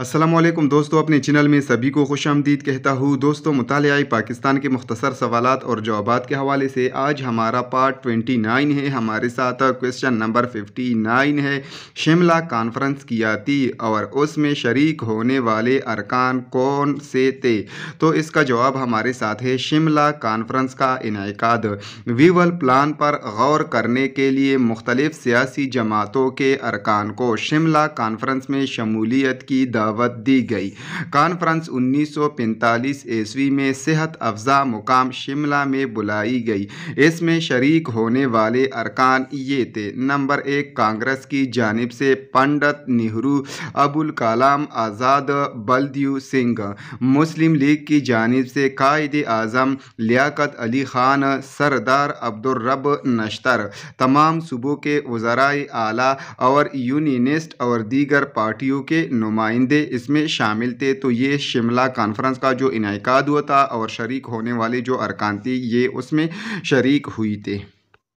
असलम दोस्तों अपने चैनल में सभी को खुश आमदीद कहता हूँ दोस्तों मताल पाकिस्तान के मुख्तसर सवाल और जवाबात के हवाले से आज हमारा पार्ट ट्वेंटी नाइन है हमारे साथ क्वेश्चन नंबर फिफ्टी नाइन है शिमला कॉन्फ्रेंस किया थी और उसमें शरीक होने वाले अरकान कौन से थे तो इसका जवाब हमारे साथ है शिमला कॉन्फ्रेंस का इनका वीवल प्लान पर गौर करने के लिए मुख्तलिफ सियासी जमातों के अरकान को शिमला कॉन्फ्रेंस में शमूलियत की दा दावत दी गई कॉन्फ्रेंस 1945 ईस्वी में सेहत अफजा मुकाम शिमला में बुलाई गई इसमें शरीक होने वाले अरकान ये थे नंबर एक कांग्रेस की जानब से पंडित नेहरू अबुल कलाम आज़ाद बलदयू सिंह मुस्लिम लीग की जानब से कायद आज़म लियाकत अली खान सरदार अब्दुलरब नश्तर तमाम सूबों के वज़रा आला और यूनिस्ट और दीगर पार्टियों के नुमाइंदे इसमें शामिल थे तो ये शिमला कॉन्फ्रेंस का जो इनका हुआ था और शरीक होने वाले जो अरकान थी ये उसमें शरीक हुई थे